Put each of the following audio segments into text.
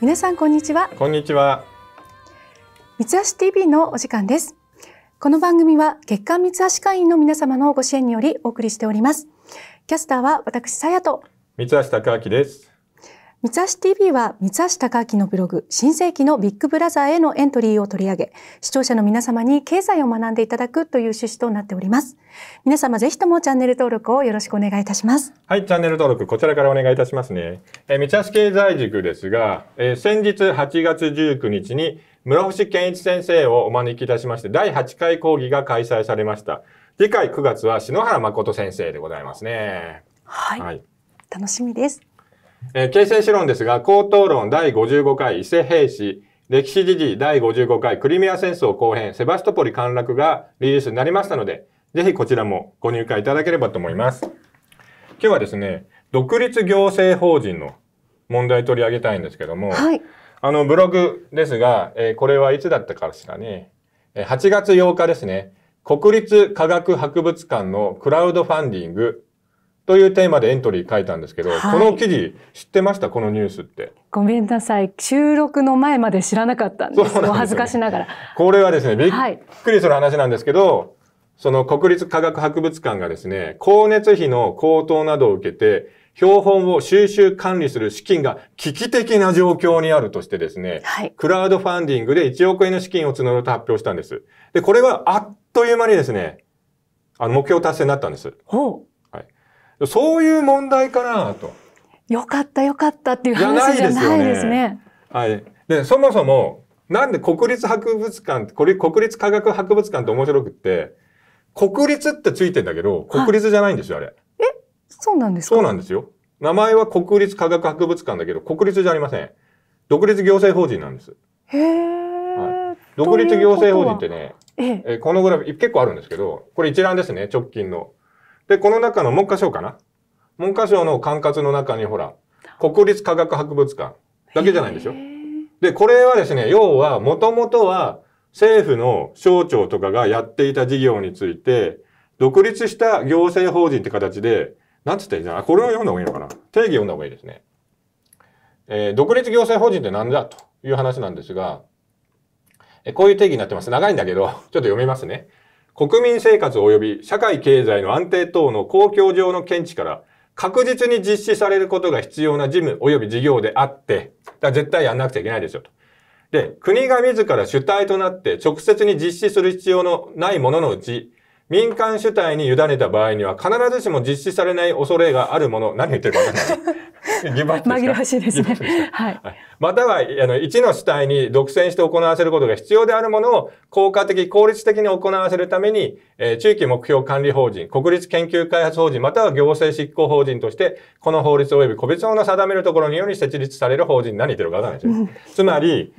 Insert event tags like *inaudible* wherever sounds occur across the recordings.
皆さんこんにちはこんにちは三橋 TV のお時間ですこの番組は月刊三橋会員の皆様のご支援によりお送りしておりますキャスターは私さやと三橋貴明です三橋 TV は三橋貴明のブログ新世紀のビッグブラザーへのエントリーを取り上げ視聴者の皆様に経済を学んでいただくという趣旨となっております皆様ぜひともチャンネル登録をよろしくお願いいたしますはいチャンネル登録こちらからお願いいたしますね、えー、三橋経済塾ですが、えー、先日8月19日に村星健一先生をお招きいたしまして第8回講義が開催されました次回9月は篠原誠先生でございますねはい、はい、楽しみですえー、形成史論ですが、高等論第55回伊勢兵士、歴史時事第55回クリミア戦争後編、セバストポリ陥落がリリースになりましたので、ぜひこちらもご入会いただければと思います。今日はですね、独立行政法人の問題取り上げたいんですけども、はい、あのブログですが、えー、これはいつだったかしらね、8月8日ですね、国立科学博物館のクラウドファンディングというテーマでエントリー書いたんですけど、はい、この記事知ってましたこのニュースって。ごめんなさい収録の前まで知らなかったんですん、ね、お恥ずかしながら。これはですねびっくりする話なんですけど、はい、その国立科学博物館がですね光熱費の高騰などを受けて標本を収集管理する資金が危機的な状況にあるとしてですね、はい、クラウドファンディングで1億円の資金を募ると発表したんです。で、これはあっという間にですね、あの目標達成になったんです。ほうそういう問題かなと。よかったよかったっていう話じゃないですね。ねはい。で、そもそも、なんで国立博物館、これ国立科学博物館って面白くって、国立ってついてんだけど、国立じゃないんですよ、あれ。えそうなんですかそうなんですよ。名前は国立科学博物館だけど、国立じゃありません。独立行政法人なんです。へえ、はい。独立行政法人ってね、ええ、このグラフ結構あるんですけど、これ一覧ですね、直近の。で、この中の文科省かな文科省の管轄の中にほら、国立科学博物館だけじゃないんでしょで、これはですね、要は、もともとは政府の省庁とかがやっていた事業について、独立した行政法人って形で、なんつっていいんこれを読んだ方がいいのかな定義読んだ方がいいですね。えー、独立行政法人って何だという話なんですが、えこういう定義になってます。長いんだけど、ちょっと読みますね。国民生活及び社会経済の安定等の公共上の見地から確実に実施されることが必要な事務及び事業であって、だ絶対やんなくちゃいけないですよと。で、国が自ら主体となって直接に実施する必要のないもののうち、民間主体に委ねた場合には必ずしも実施されない恐れがあるもの、何言ってるかわかんない。*laughs* 紛らわしいですね。はい。または、あの、1の主体に独占して行わせることが必要であるものを効果的、効率的に行わせるために、えー、中期目標管理法人、国立研究開発法人、または行政執行法人として、この法律及び個別法の定めるところにより設立される法人、何言ってるかわからないですつまり、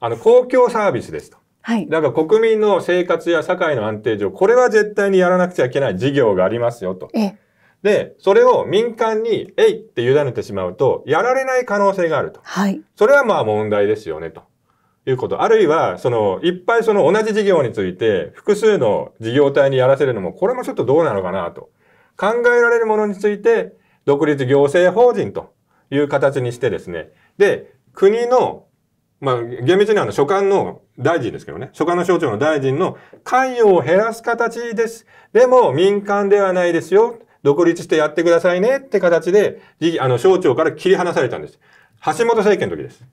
あの、公共サービスですと。はい。だから国民の生活や社会の安定上、これは絶対にやらなくちゃいけない事業がありますよと。えで、それを民間に、えいって委ねてしまうと、やられない可能性があると。はい。それはまあ問題ですよね、ということ。あるいは、その、いっぱいその同じ事業について、複数の事業体にやらせるのも、これもちょっとどうなのかなと。考えられるものについて、独立行政法人という形にしてですね。で、国の、まあ、厳密にあの、所管の大臣ですけどね。所管の省庁の大臣の関与を減らす形です。でも、民間ではないですよ。独立してやってくださいねって形で、あの、省庁から切り離されたんです。橋本政権の時です。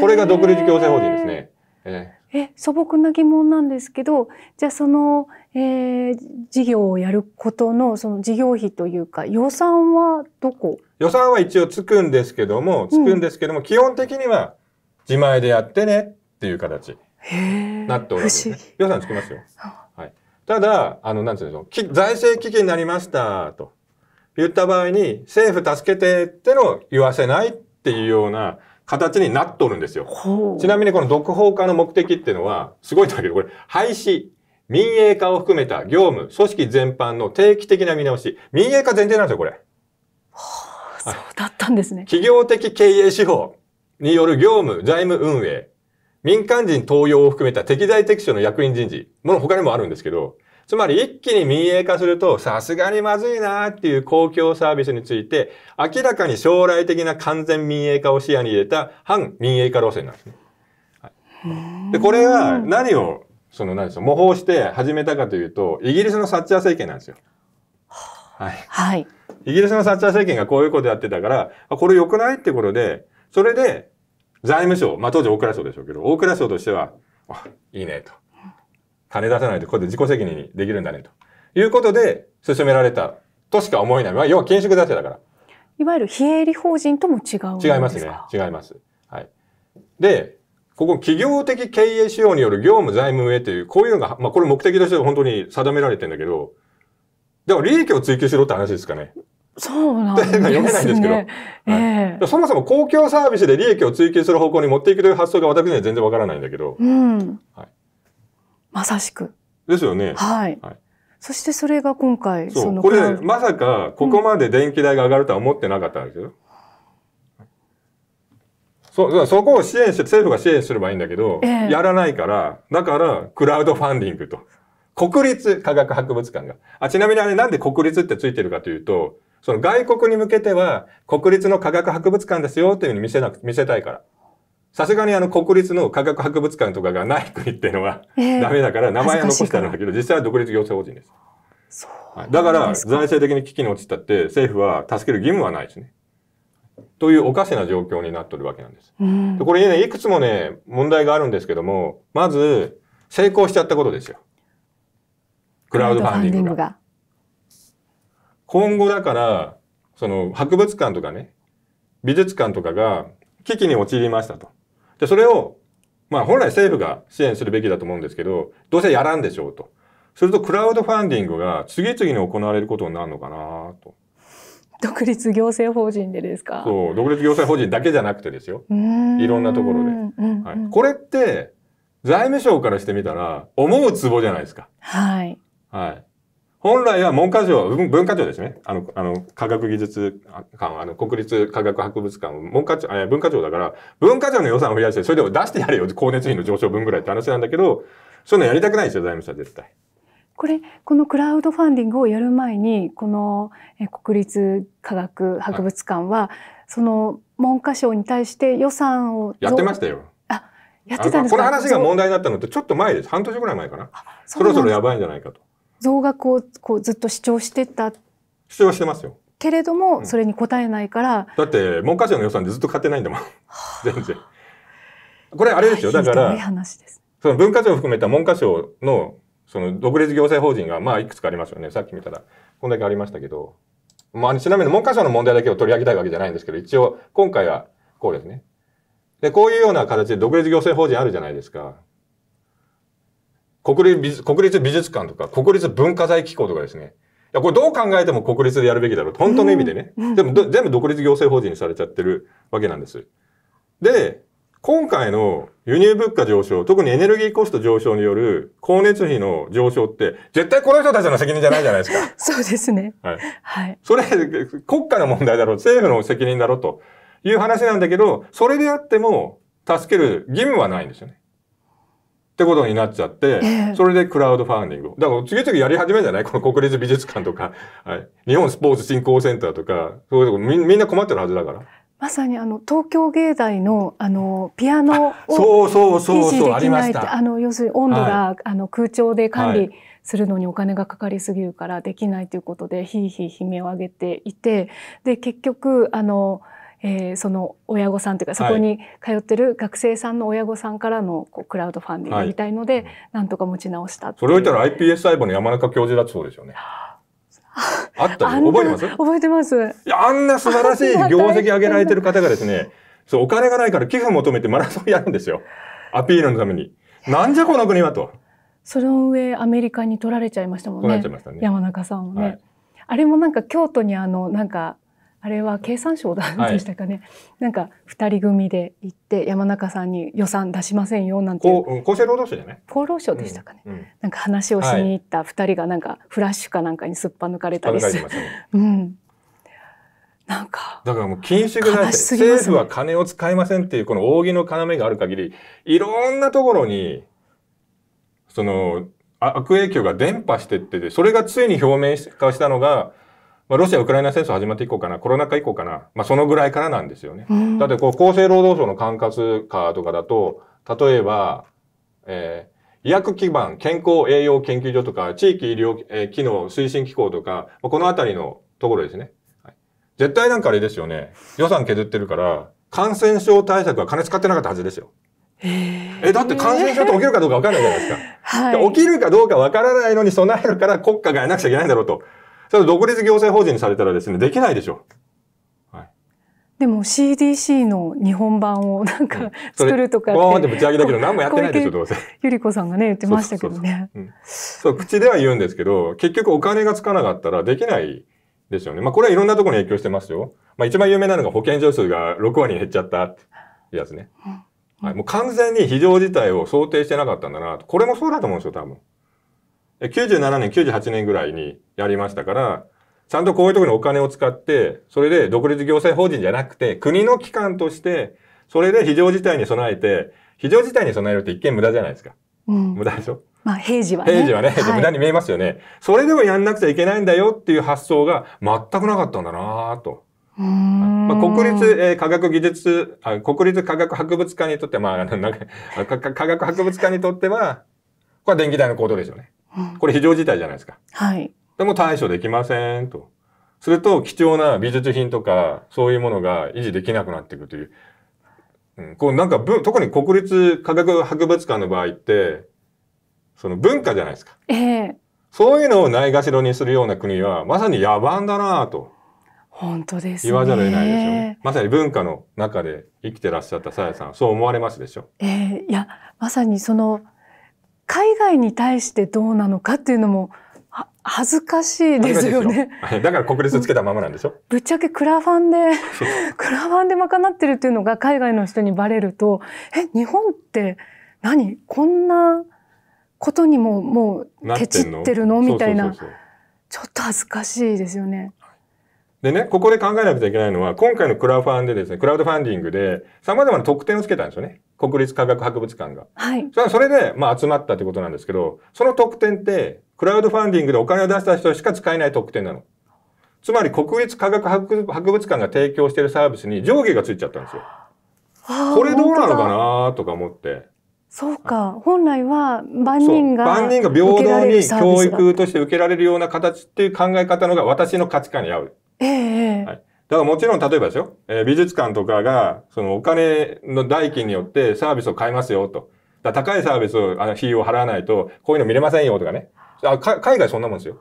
これが独立行政法人ですね。えー、え素朴な疑問なんですけど、じゃあその、えー、事業をやることの、その事業費というか、予算はどこ予算は一応つくんですけども、つくんですけども、うん、基本的には自前でやってねっていう形になっております、ね。予算つきますよ。ただ、あの、なんてうんでしょう、財政危機になりましたと言った場合に、政府助けてっての言わせないっていうような形になっとるんですよ。ちなみにこの独法化の目的っていうのは、すごいんだけど、これ、廃止。民営化を含めた業務、組織全般の定期的な見直し。民営化前提なんですよ、これ。はあ、そうだったんですね。企業的経営手法による業務、財務運営、民間人登用を含めた適材適所の役員人事、もの他にもあるんですけど、つまり一気に民営化すると、さすがにまずいなっていう公共サービスについて、明らかに将来的な完全民営化を視野に入れた反民営化路線なんですね。はい、で、これは何を、その何ですか、模倣して始めたかというと、イギリスのサッチャー政権なんですよ。はい。はい。イギリスのサッチャー政権がこういうことやってたから、これ良くないってことで、それで財務省、まあ当時大蔵省でしょうけど、大蔵省としては、いいねと。金出さないと、こっで自己責任にできるんだねと。いうことで、進められたとしか思えない。まあ、要は緊縮財政だから。いわゆる非営利法人とも違う違いますね。違います。はい。で、ここ、企業的経営仕様による業務財務運営という、こういうのが、まあ、これ目的として本当に定められてんだけど、でも利益を追求しろって話ですかね。そうなんですね。*laughs* 読めないんですけど、えー、そもそも公共サービスで利益を追求する方向に持っていくという発想が私には全然わからないんだけど、うんはい、まさしく。ですよね。はい、はいそしてそれが今回、そのこれ、まさか、ここまで電気代が上がるとは思ってなかったんですよ。うん、そ、そこを支援して、政府が支援すればいいんだけど、えー、やらないから、だから、クラウドファンディングと。国立科学博物館が。あ、ちなみにあれなんで国立ってついてるかというと、その外国に向けては、国立の科学博物館ですよというふうに見せなく、見せたいから。さすがにあの国立の科学博物館とかがない国っていうのは、えー、ダメだから名前は残したんだけど、実際は独立行政法人です。そう、はい、だから財政的に危機に陥ったって政府は助ける義務はないですね。というおかしな状況になっとるわけなんです。うん、これね、いくつもね、問題があるんですけども、まず、成功しちゃったことですよ。クラウドファンディングが。今後だから、その博物館とかね、美術館とかが危機に陥りましたと。で、それを、まあ本来政府が支援するべきだと思うんですけど、どうせやらんでしょうと。するとクラウドファンディングが次々に行われることになるのかなと。独立行政法人でですかそう独立行政法人だけじゃなくてですよいろんなところで、はい、これって財務省からしてみたら思うツボじゃないですかはい、はい、本来は文科省、文化庁ですね。あの、あの、科学技術館、あの、国立科学博物館、文化庁、文化庁だから、文化庁の予算を増やして、それでも出してやれよ、光熱費の上昇分ぐらいって話なんだけど、そういうのやりたくないですよ、財務省は絶対。これこのクラウドファンディングをやる前にこの国立科学博物館は、その文科省に対して予算をやってましたよ。あやってたんですこの話が問題だったのってちょっと前です半年ぐらい前かなそろそろやばいんじゃないかと。増額をこうずっと主張してた主張してますよけれども、それに応えないから、うん、だって文科省の予算でずっと買ってないんだもん全然これあれですよだからその文化庁含めた文科省のその独立行政法人がまあいくつかありますよねさっき見たらこんだけありましたけど、まあ、ちなみに文科省の問題だけを取り上げたいわけじゃないんですけど一応今回はこうですねでこういうような形で独立行政法人あるじゃないですか国立美国立美術館とか、国立文化財機構とかですね。いや、これどう考えても国立でやるべきだろう。本当の意味でね。でも、全部独立行政法人にされちゃってるわけなんです。で、今回の輸入物価上昇、特にエネルギーコスト上昇による光熱費の上昇って、絶対この人たちの責任じゃないじゃないですか。*laughs* そうですね。はい。はい。それ、国家の問題だろう、政府の責任だろうという話なんだけど、それであっても、助ける義務はないんですよね。ってことになっちゃって、えー、それでクラウドファンディング。だから次々やり始めるじゃない *laughs* この国立美術館とか、はい、日本スポーツ振興センターとか、そういうとこみみんな困ってるはずだから。まさにあの東京芸大のあのピアノをそうそうそうそうありまあの要するに温度が、はい、あの空調で管理するのにお金がかかりすぎるからできないということで、はい、ひいひい悲鳴を上げていてで結局あの。えー、その親御さんというかそこに通ってる学生さんの親御さんからのこうクラウドファンディングみたいので、なんとか持ち直したそれを言ったら iPS 細胞の山中教授だってそうです *laughs* よね。あった覚えてます覚えてます。いや、あんな素晴らしい *laughs* 業績上げられてる方がですね、そう、お金がないから寄付求めてマラソンやるんですよ。アピールのために。なんじゃこの国はと。その上、アメリカに取られちゃいましたもんね。取られちゃいましたね。山中さんもね。はい、あれもなんか京都にあの、なんか、あれは経産省だでしたかね、はい、なんか2人組で行って山中さんに予算出しませんよなんて厚生労働省じゃない厚労省でしたかね、うんうん、なんか話をしに行った2人がなんかフラッシュかなんかにすっぱ抜かれたりして、うん、なんかだからもう禁止ぐらい、ね、政府は金を使いませんっていうこの扇の要がある限りいろんなところにその悪影響が伝播してっててそれがついに表面化したのがまあ、ロシア・ウクライナ戦争始まっていこうかな、コロナ禍以降かな、まあ、そのぐらいからなんですよね。うん、だってこう、厚生労働省の管轄下とかだと、例えば、えー、医薬基盤、健康栄養研究所とか、地域医療、えー、機能推進機構とか、まあ、このあたりのところですね、はい。絶対なんかあれですよね。予算削ってるから、感染症対策は金使ってなかったはずですよ。え、だって感染症って起きるかどうか分からないじゃないですか。*laughs* はい、起きるかどうか分からないのに備えるから国家がやらなくちゃいけないんだろうと。ただ独立行政法人にされたらですね、できないでしょう。はい、でも CDC の日本版をなんか、*laughs* 作るとかって。ぶち上げだけど何もやってないでしょ、どうせ。ゆり子さんがね、言ってましたけどね。そう、口では言うんですけど、結局お金がつかなかったらできないですよね。まあこれはいろんなところに影響してますよ。まあ一番有名なのが保健所数が6割減っちゃったってやつね。はい、もう完全に非常事態を想定してなかったんだなこれもそうだと思うんですよ、多分。97年、98年ぐらいにやりましたから、ちゃんとこういうところにお金を使って、それで独立行政法人じゃなくて、国の機関として、それで非常事態に備えて、非常事態に備えるって一見無駄じゃないですか。うん、無駄でしょまあ平時はね。平時はね、はい、無駄に見えますよね。それでもやんなくちゃいけないんだよっていう発想が全くなかったんだなと。まあ、国立、えー、科学技術あ、国立科学博物館にとっては、まあ、なんか、科学博物館にとっては、これは電気代の高動ですよね。これ非常事態じゃないですか。はい。でも対処できませんと。すると貴重な美術品とかそういうものが維持できなくなっていくという。うん、こうなんか特に国立科学博物館の場合ってその文化じゃないですか。ええー、そういうのをないがしろにするような国はまさに野蛮だなと。本当です、ね、言わざるを得ないですよね。まさに文化の中で生きてらっしゃったさやさん、そう思われますでしょええー、いや、まさにその海外に対してどうなのかっていうのも恥ずかしいですよね。だから国立つけたままなんでしょ *laughs* ぶっちゃけクラファンで、*laughs* クラファンで賄ってるっていうのが海外の人にバレると、え、日本って何こんなことにももうケチってるのみたいなちょっと恥ずかしいですよね。でね、ここで考えなくちゃいけないのは、今回のクラファンでですね、クラウドファンディングで、様々な特典をつけたんですよね。国立科学博物館が。はい。それで、まあ、集まったってことなんですけど、その特典って、クラウドファンディングでお金を出した人しか使えない特典なの。つまり、国立科学博物館が提供しているサービスに上下がついちゃったんですよ。これどうなのかなとか思って。そうか。本来は万人が。万人が平等に教育として受けられるような形っていう考え方のが私の価値観に合う。ええはい、だからもちろん例えばですよ、えー、美術館とかがそのお金の代金によってサービスを買いますよと。だ高いサービスを、あの、費用を払わないと、こういうの見れませんよとかね。あか海外そんなもんですよ。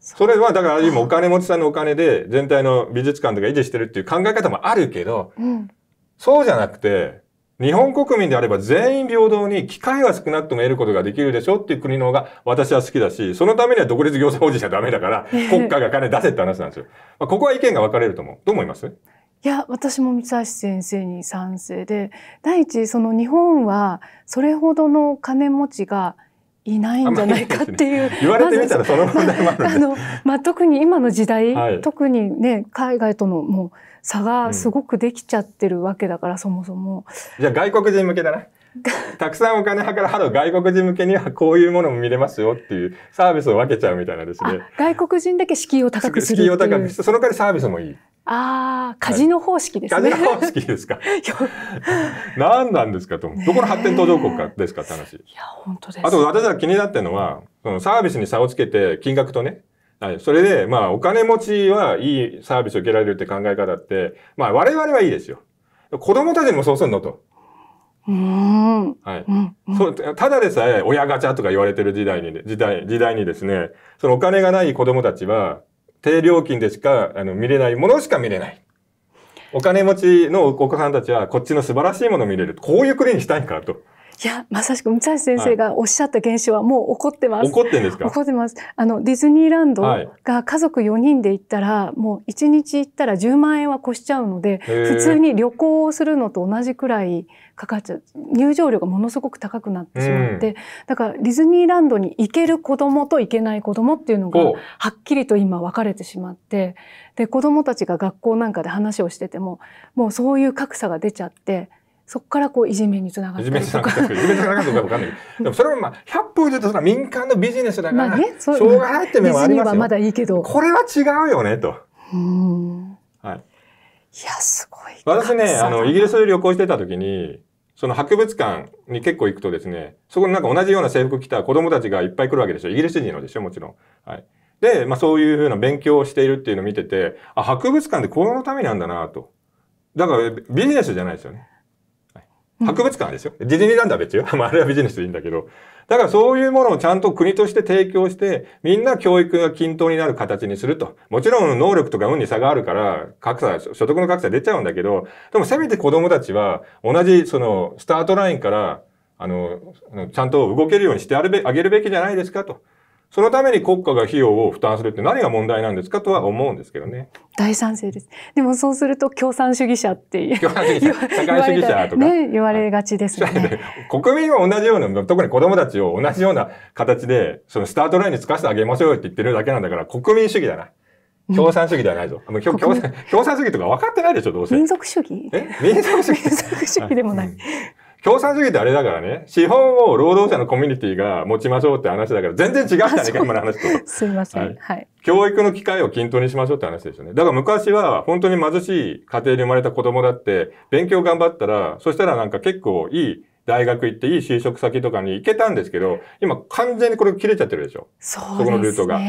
それは、だから今お金持ちさんのお金で全体の美術館とか維持してるっていう考え方もあるけど、うん、そうじゃなくて、日本国民であれば全員平等に機会は少なくとも得ることができるでしょっていう国の方が私は好きだし、そのためには独立行政法人じゃダメだから、国家が金出せって話なんですよ。まあ、ここは意見が分かれると思う。どう思いますいや、私も三橋先生に賛成で、第一、その日本はそれほどの金持ちがいないんじゃないかっていう。言われてみたらその問題もある、ね、あの、まあ、特に今の時代、はい、特にね、海外とのもう差がすごくできちゃってるわけだから、うん、そもそも。じゃあ外国人向けだな。*laughs* たくさんお金はる外国人向けにはこういうものも見れますよっていうサービスを分けちゃうみたいなですね。外国人だけ敷居を高くする。敷居を高くその代わりサービスもいい。ああ、カジノ方式ですね。カジノ方式ですか。*laughs* 何なんですかと。どこの発展途上国かですかって話。いや、本当です。あと私は気になってるのは、そのサービスに差をつけて金額とね、はい。それで、まあ、お金持ちはいいサービスを受けられるって考え方って、まあ、我々はいいですよ。子供たちにもそうすんのと。うん。はい。そうただでさえ親ガチャとか言われてる時代に、時代、時代にですね、そのお金がない子供たちは、低料金でしかあの見れないものしか見れない。お金持ちのお子さんたちはこっちの素晴らしいものを見れる。こういう国にしたいんかと。いや、まさしく、三橋先生がおっしゃった現象はもう起こってます。はい、起こってんですか起こってます。あの、ディズニーランドが家族4人で行ったら、はい、もう1日行ったら10万円は越しちゃうので、普通に旅行をするのと同じくらいかかっちゃう入場料がものすごく高くなってしまって、うん、だからディズニーランドに行ける子供と行けない子供っていうのがはっきりと今分かれてしまってで子供たちが学校なんかで話をしててももうそういう格差が出ちゃって。そこからこういじめにつながったりとか。いじめにつながったりとか分かんない *laughs* でもそれもまあ、100歩言うとそ民間のビジネスだから、まあね、しょうがないって面はありますよ。ままだいいけど。これは違うよね、と。うん。はい。いや、す私ね、あの、イギリスで旅行してた時に、その博物館に結構行くとですね、そこになんか同じような制服着た子供たちがいっぱい来るわけでしょ。イギリス人のでしょ、もちろん。はい。で、まあそういうふうな勉強をしているっていうのを見てて、あ、博物館ってこのためなんだなと。だからビジネスじゃないですよね。はい、博物館ですよ。ディズニーランドは別よ。*laughs* まああれはビジネスでいいんだけど。だからそういうものをちゃんと国として提供して、みんな教育が均等になる形にすると。もちろん能力とか運に差があるから、格差、所得の格差出ちゃうんだけど、でもせめて子供たちは、同じその、スタートラインから、あの、ちゃんと動けるようにしてあげるべきじゃないですかと。そのために国家が費用を負担するって何が問題なんですかとは思うんですけどね。大賛成です。でもそうすると共産主義者って *laughs* 言われね、言われがちですよね。国民は同じような、特に子供たちを同じような形で、そのスタートラインにつかせてあげましょうよって言ってるだけなんだから、国民主義だな。共産主義ではないぞ。共産主義とか分かってないでしょ、どうせ。民族主義え民族主義 *laughs* 民族主義でもない。共産主義ってあれだからね、資本を労働者のコミュニティが持ちましょうって話だから、全然違うじゃね、いか、今の話と。*laughs* すいません、はい。はい。教育の機会を均等にしましょうって話ですよね。だから昔は、本当に貧しい家庭に生まれた子供だって、勉強頑張ったら、そしたらなんか結構いい大学行っていい就職先とかに行けたんですけど、今完全にこれ切れちゃってるでしょ。そう、ね、そこのルートが、う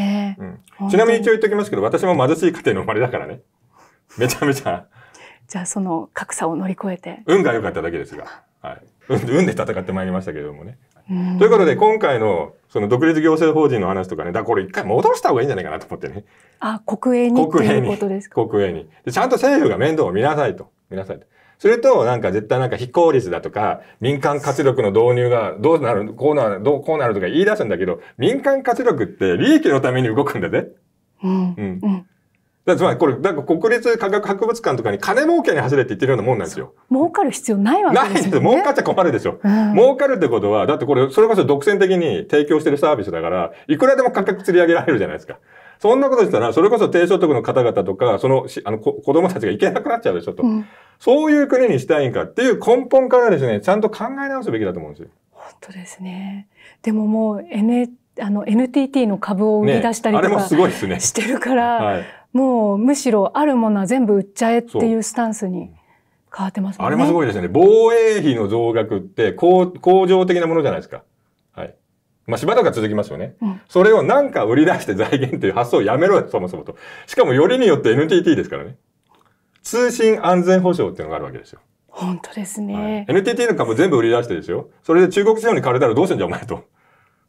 ん。ちなみに一応言っときますけど、私も貧しい家庭の生まれだからね。*laughs* めちゃめちゃじゃあその格差を乗り越えて。運が良かっただけですが。はい、*laughs* 運で戦ってまいりましたけれどもね。ということで今回のその独立行政法人の話とかねだからこれ一回戻した方がいいんじゃないかなと思ってね。あ国営に国営に国営にちゃんと政府が面倒を見なさいと見なさいと。それと、なんか絶対なんか非効率だとか、民間活力の導入がどうなる、こうなる、どうこうなるとか言い出すんだけど、民間活力って利益のために動くんだぜ。うん。うん。つまりこれ、なんか国立科学博物館とかに金儲けに走れって言ってるようなもんなんですよ。儲かる必要ないわけですよ、ね。ないです儲かっちゃ困るでしょ。うん、儲かるってことは、だってこれ、それこそ独占的に提供してるサービスだから、いくらでも価格釣り上げられるじゃないですか。そんなことしたら、それこそ低所得の方々とか、その、あの、子供たちが行けなくなっちゃうでしょ、と。うん、そういう国にしたいんかっていう根本からですね、ちゃんと考え直すべきだと思うんですよ。本当ですね。でももう、N、あの、NTT の株を売り出したりとか、ね、あれもすごいですね。してるから、はいもうむしろあるものは全部売っちゃえっていうスタンスに変わってますね。あれもすごいですよね。防衛費の増額って工場的なものじゃないですか。はい。まあ、しばらくは続きますよね、うん。それをなんか売り出して財源という発想をやめろよ、そもそもと。しかもよりによって NTT ですからね。通信安全保障っていうのがあるわけですよ。本当ですね、はい、NTT の株全部売り出してですよ。それで中国資本に借りたらどうすんじゃお前と。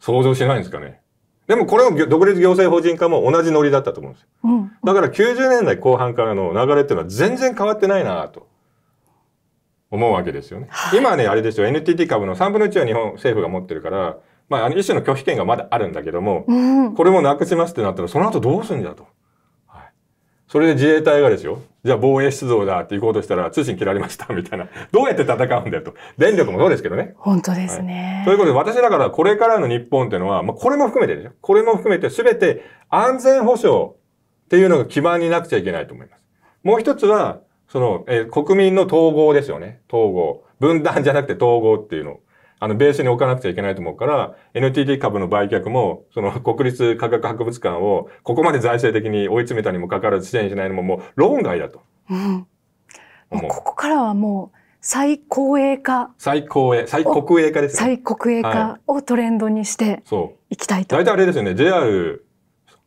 想像しないんですかね。でもこれも独立行政法人化も同じノリだったと思うんですよ。うん、だから90年代後半からの流れっていうのは全然変わってないなと思うわけですよね。今ね、あれですよ、NTT 株の3分の1は日本政府が持ってるから、まあ、一種の拒否権がまだあるんだけども、うん、これもなくしますってなったら、その後どうすんだと。はい、それで自衛隊がですよ、じゃあ防衛出動だって行こうとしたら通信切られましたみたいな。*laughs* どうやって戦うんだよと。電力もそうですけどね。本当ですね、はい、ということで私だからこれからの日本っていうのは、まあこれも含めてですよ。これも含めて全て安全保障っていうのが基盤になくちゃいけないと思います。もう一つは、その、えー、国民の統合ですよね。統合。分断じゃなくて統合っていうのをあの、ベースに置かなくちゃいけないと思うから、NTT 株の売却も、その国立科学博物館を、ここまで財政的に追い詰めたにもかかわらず支援しないのも、もう論外だと。うん。うここからはもう、最高栄化。最高栄、最国営化です、ね、最国営化をトレンドにしてそう。行きたいと。大体あれですよね、JR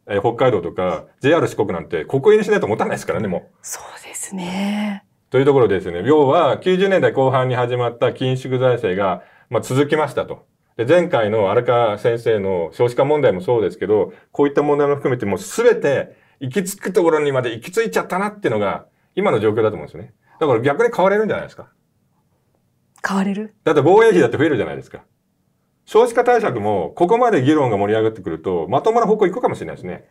え北海道とか JR 四国なんて国営にしないと持たないですからね、もう。そうですね。というところですね。要は90年代後半に始まった緊縮財政がまあ、続きましたと。で、前回の荒川先生の少子化問題もそうですけど、こういった問題も含めてもう全て行き着くところにまで行き着いちゃったなっていうのが、今の状況だと思うんですよね。だから逆に変われるんじゃないですか。変われるだって防衛費だって増えるじゃないですか。少子化対策も、ここまで議論が盛り上がってくると、まともな方向行くかもしれないですね。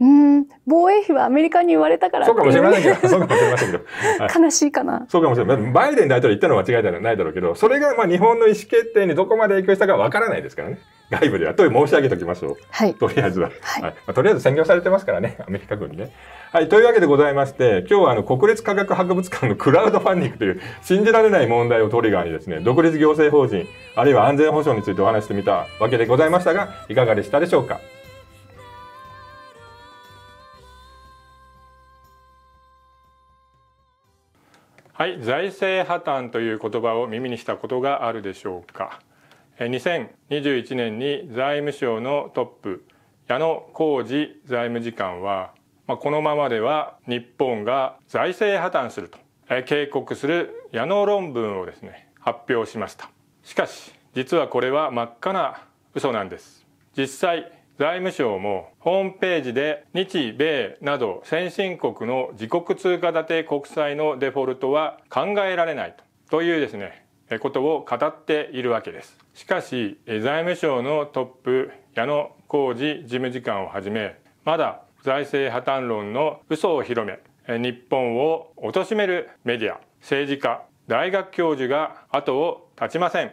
うん防衛費はアメリカに言われたからそうかもしれませんけどそうかもしれませんけど、はい、悲しいかなそうかもしれませんバイデン大統領言ったのは間違いないだろうけどそれがまあ日本の意思決定にどこまで影響したかわからないですからね外部ではと申し上げておきましょう、はい、とりあえずは、はい、はい、まあ、とりあえず占領されてますからねアメリカ軍にね。はい、というわけでございまして今日はあの国立科学博物館のクラウドファンディングという信じられない問題をトリガーにですね独立行政法人あるいは安全保障についてお話してみたわけでございましたがいかがでしたでしょうか。はい財政破綻という言葉を耳にしたことがあるでしょうか2021年に財務省のトップ矢野浩二財務次官は、まあ、このままでは日本が財政破綻すると警告する矢野論文をですね発表しましたしかし実はこれは真っ赤な嘘なんです実際財務省もホームページで日米など先進国の自国通貨建て国債のデフォルトは考えられないというですね、ことを語っているわけです。しかし、財務省のトップ矢野浩二事務次官をはじめ、まだ財政破綻論の嘘を広め、日本を貶めるメディア、政治家、大学教授が後を絶ちません。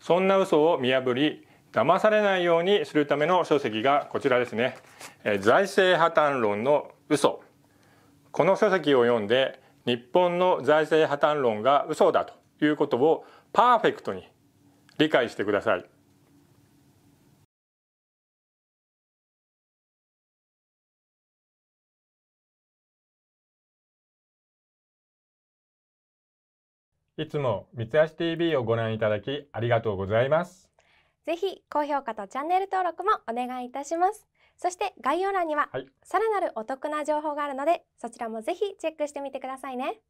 そんな嘘を見破り、騙されないようにするための書籍がこちらですね。財政破綻論の嘘。この書籍を読んで日本の財政破綻論が嘘だということをパーフェクトに理解してください。いつも三橋 TV をご覧いただきありがとうございます。ぜひ高評価とチャンネル登録もお願いいたします。そして概要欄にはさらなるお得な情報があるので、そちらもぜひチェックしてみてくださいね。